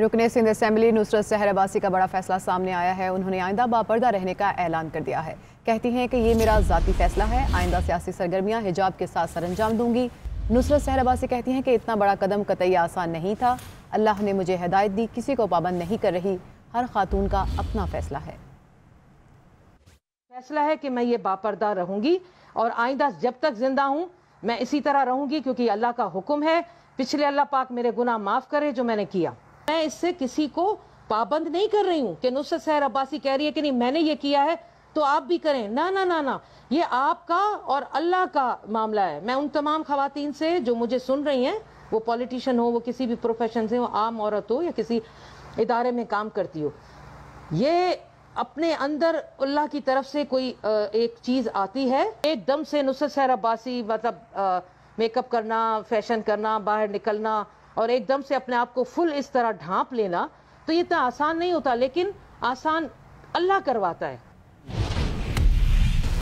रुकने सिंध असम्बली नुसरत सहर का बड़ा फैसला सामने आया है उन्होंने आइंदा बापर्दा रहने का ऐलान कर दिया है कहती हैं कि ये मेरा ज़ाती फैसला है आइंदा सियासी सरगर्मियाँ हिजाब के साथ सरंजाम दूंगी नुसरत सहर कहती हैं कि इतना बड़ा कदम कतई आसान नहीं था अल्लाह ने मुझे हदायत दी किसी को पाबंद नहीं कर रही हर खातून का अपना फैसला है फैसला है कि मैं ये बापर्दा रहूंगी और आइंदा जब तक ज़िंदा हूँ मैं इसी तरह रहूंगी क्योंकि अल्लाह का हुक्म है पिछले अल्लाह पाक मेरे गुना माफ़ करे जो मैंने किया मैं इससे किसी को पाबंद नहीं कर रही हूँ कि नुसरत सहर अब्बासी कह रही है कि नहीं मैंने ये किया है तो आप भी करें ना ना ना ना ये आपका और अल्लाह का मामला है मैं उन तमाम खातन से जो मुझे सुन रही हैं वो पॉलिटिशियन हो वो किसी भी प्रोफेशन से हो आम औरत हो या किसी इदारे में काम करती हो ये अपने अंदर अल्लाह की तरफ से कोई एक चीज़ आती है एकदम से नुसरत सहर अब्बासी मतलब मेकअप करना फैशन करना बाहर निकलना और एकदम से अपने आप को फुल इस तरह ढांप लेना तो ये इतना आसान नहीं होता लेकिन आसान अल्लाह करवाता है